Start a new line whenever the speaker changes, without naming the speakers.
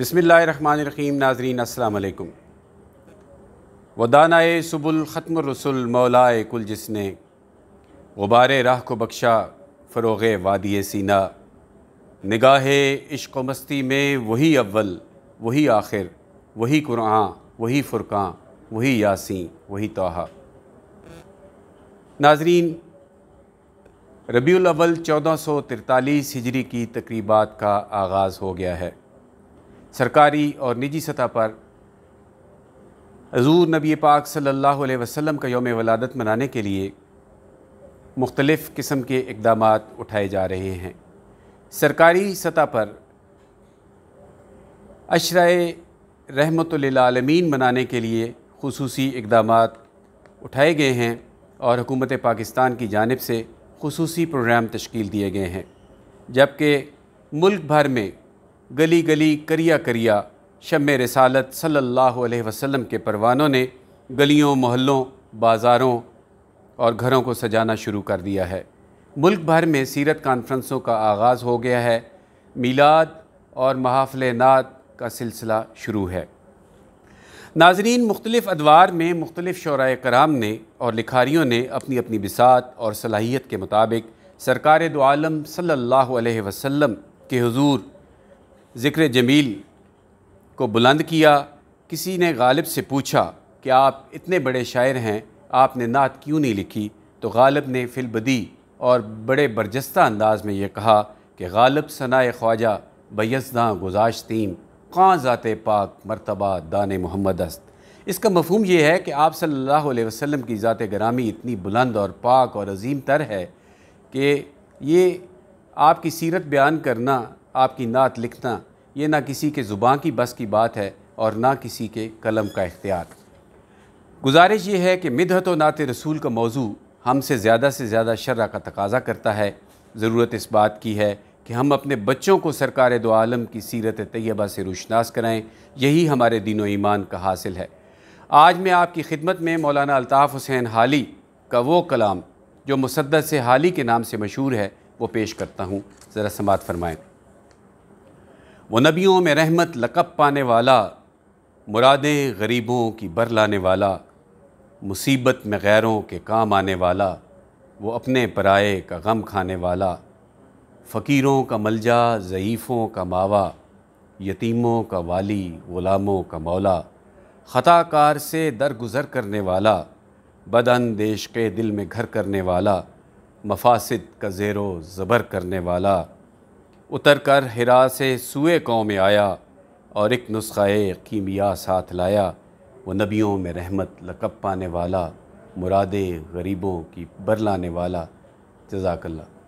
बसमीम नाजरीन असलकुम वदानाए सुबुल ख़त्म रसुल मौलाए कुल जिसने गुबार राह को बख्शा फ़रोग़ वादिय सीना निगाह इश्क मस्ती में वही अव्वल वही आखिर वही कुरान वही फ़ुरक़ान वही यासी वही तोहा नाजरीन रबी अव्वल चौदह सौ तिरतालीस हिजरी की तकरीबा का आगाज़ हो गया है सरकारी और निजी सतह पर हजूर नबी पाक सल्लल्लाहु अलैहि वसल्लम का योम वलादत मनाने के लिए मुख्तलिफ किस्म के इकदाम उठाए जा रहे हैं सरकारी सतह पर अशरा रहमत आलमीन मनाने के लिए खसूस इकदाम उठाए गए हैं और हुकूमत पाकिस्तान की जानब से खसूस प्रोग्राम तश्कील दिए गए हैं जबकि मुल्क भर में गली गली करिया करिया शम रसालत सल्लल्लाहु अलैहि वसल्लम के परवानों ने गलियों मोहल्लों बाज़ारों और घरों को सजाना शुरू कर दिया है मुल्क भर में सीरत कॉन्फ्रेंसों का आगाज़ हो गया है मीलाद और महाफिल नात का सिलसिला शुरू है नाजरीन मुख्तलिफ़ अदवार में मुख्तलिफ़ शरा कराम ने और लिखारियों ने अपनी अपनी बिसात और सलाहियत के मुताबिक सरकार दोआलम सल्लल्लाहु अलैहि वसल्लम के हजूर ज़िक्र जमील को बुलंद किया किसी ने गालिब से पूछा कि आप इतने बड़े शायर हैं आपने नात क्यों नहीं लिखी तो गालिब ने फिलबदी और बड़े बरजस्ता अंदाज में ये कहा कि गालिब सनाए ख्वाजा बैसदा गुजाशतीम क़ाँ ज़ात पाक मरतबा दान मोहम्मद अस्त इसका मफहम यह है कि आप सल्लल्लाहु अलैहि वसल्लम की ज़ात गरामी इतनी बुलंद और पाक और अजीम तर है कि ये आपकी सीरत बयान करना आपकी नात लिखना ये ना किसी के ज़ुबान की बस की बात है और ना किसी के कलम का इख्तियार गुजारिश ये है कि मिदहत व नात रसूल का मौजू हमसे ज़्यादा से ज़्यादा शर्रा का तकाजा करता है ज़रूरत इस बात की है कि हम अपने बच्चों को सरकार दो आलम की सीरत तैयबा से रोशनास कराएँ यही हमारे दिनों व ईमान का हासिल है आज मैं आपकी खिदमत में मौलाना अल्ताफ़ हुसैन हाली का वो कलाम जो मुसद से हाली के नाम से मशहूर है वो पेश करता हूँ ज़रा समात फरमाएँ वो नबियों में रहमत लकब पाने वाला मुरादें गरीबों की बर लाने वाला मुसीबत में गैरों के काम आने वाला वो अपने पराए का गम खाने वाला फ़कीरों का मलजा ज़यीफ़ों का मावा यतीमों का वाली ग़ुलामों का मौला ख़ताकार से दरगुज़र करने वाला बदन देश के दिल में घर करने वाला मफासद का ज़ेरो ज़बर करने वाला उतर कर हिरा से सूए कौम में आया और एक नुस्ख़ कीमिया साथ लाया वो नबियों में रहमत लकब पाने वाला मुरादे गरीबों की बर लाने वाला जजाकल्ला